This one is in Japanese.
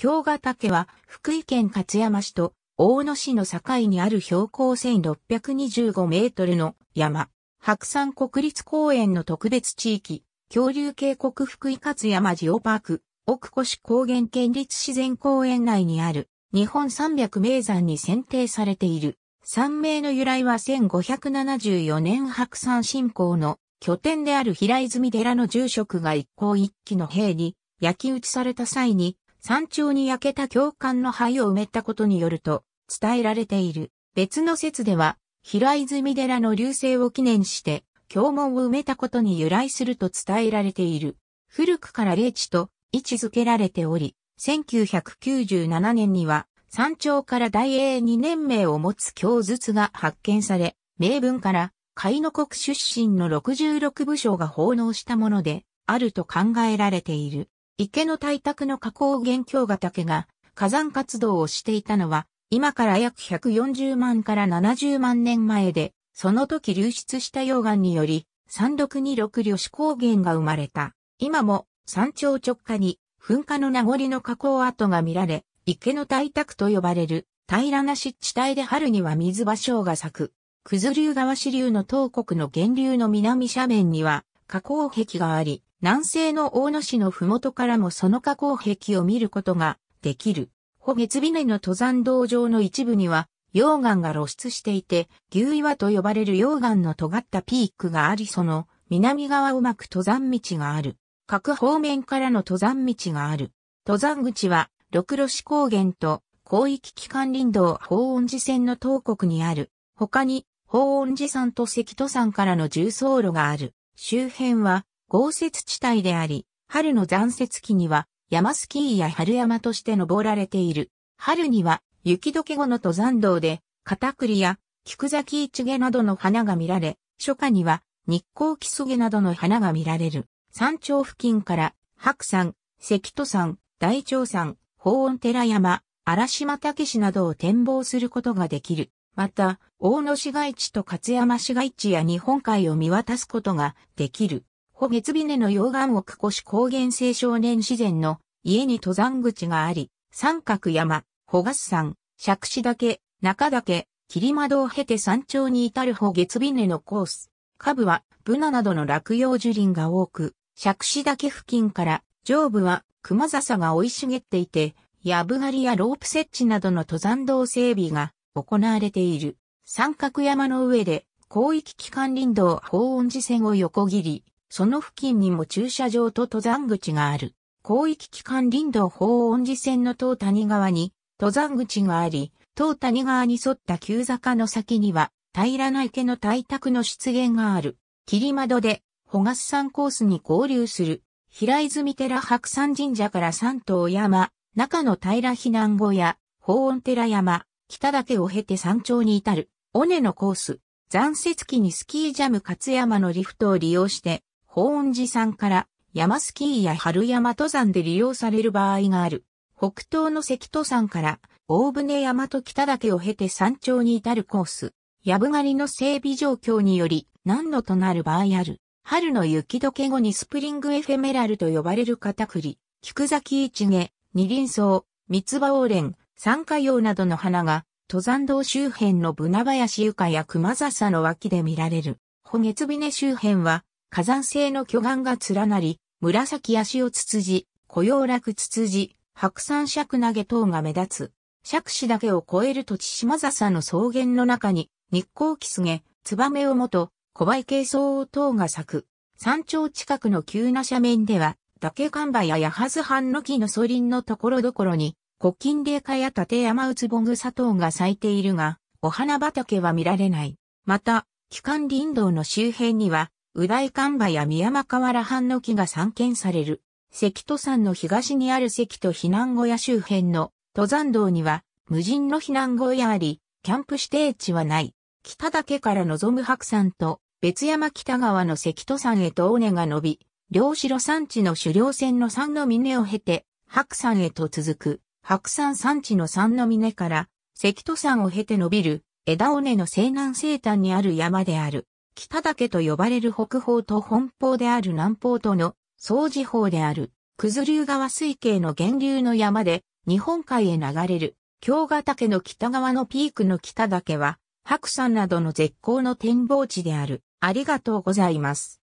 京ヶ岳は福井県勝山市と大野市の境にある標高1625メートルの山、白山国立公園の特別地域、恐竜渓谷福井勝山ジオパーク、奥越高原県立自然公園内にある日本三百名山に選定されている。山名の由来は1574年白山信仰の拠点である平泉寺の住職が一向一揆の兵に焼き打ちされた際に山頂に焼けた教官の灰を埋めたことによると伝えられている。別の説では、平泉寺の流星を記念して、教門を埋めたことに由来すると伝えられている。古くから霊地と位置づけられており、1997年には山頂から大英2年名を持つ教術が発見され、名文から海の国出身の66部将が奉納したものであると考えられている。池の対卓の河口原京ヶ岳が火山活動をしていたのは、今から約140万から70万年前で、その時流出した溶岩により、山麓に六漁子高原が生まれた。今も山頂直下に噴火の名残の加口跡が見られ、池の対卓と呼ばれる平らな湿地帯で春には水芭蕉が咲く。九頭竜川支流の東国の源流の南斜面には加口壁があり、南西の大野市の麓からもその加口壁を見ることができる。ほ月峰の登山道場の一部には溶岩が露出していて、牛岩と呼ばれる溶岩の尖ったピークがあり、その南側を巻く登山道がある。各方面からの登山道がある。登山口は、六路市高原と広域機関林道法恩寺線の東国にある。他に、法恩寺山と関戸山からの重走路がある。周辺は、豪雪地帯であり、春の残雪期には山スキーや春山として登られている。春には雪解け後の登山道で、カタクリや菊崎イチゲなどの花が見られ、初夏には日光木曽ゲなどの花が見られる。山頂付近から白山、関戸山、大長山、宝温寺山、荒島岳市などを展望することができる。また、大野市街地と勝山市街地や日本海を見渡すことができる。ホツビネの溶岩をこし高原青少年自然の家に登山口があり、三角山、ホガス山、釈子岳、中岳、霧窓を経て山頂に至るホツビネのコース。下部はブナなどの落葉樹林が多く、釈子岳付近から上部は熊笹が生い茂っていて、ヤブ狩りやロープ設置などの登山道整備が行われている。三角山の上で広域機関林道法温寺線を横切り、その付近にも駐車場と登山口がある。広域機関林道法恩寺線の東谷川に登山口があり、東谷川に沿った急坂の先には平らな池の対卓の出現がある。霧窓で、ホガス山コースに合流する、平泉寺白山神社から三島山、中の平避難小屋、法温寺山、北岳を経て山頂に至る、尾根のコース、残雪期にスキージャム勝山のリフトを利用して、法恩寺山から山スキーや春山登山で利用される場合がある。北東の関戸山から大船山と北岳を経て山頂に至るコース。やぶ狩りの整備状況により何度となる場合ある。春の雪解け後にスプリングエフェメラルと呼ばれる片栗、菊崎一毛、二輪草、三つ葉オーレン、三花葉などの花が、登山道周辺のブナ林床や熊笹の脇で見られる。穂月峰周辺は、火山性の巨岩が連なり、紫足をつつじ、雇用楽つつじ、白山尺投げ等が目立つ。尺子だけを超える土地島笹の草原の中に、日光キスゲ、ツバメをもと、小梅系草等が咲く。山頂近くの急な斜面では、竹看板や八幡藩の木の素林のところどころに、古金霊化や立山うつぼぐ砂糖が咲いているが、お花畑は見られない。また、機関林道の周辺には、右大看場や宮間河原藩の木が散見される。関戸山の東にある関戸避難小屋周辺の登山道には無人の避難小屋あり、キャンプ指定地はない。北岳から望む白山と別山北側の関戸山へと尾根が伸び、両城山地の狩猟船の山の峰を経て、白山へと続く、白山山地の山の峰から、関戸山を経て伸びる、枝尾根の西南西端にある山である。北岳と呼ばれる北方と本方である南方との総地方である、九頭竜川水系の源流の山で、日本海へ流れる、京ヶ岳の北側のピークの北岳は、白山などの絶好の展望地である。ありがとうございます。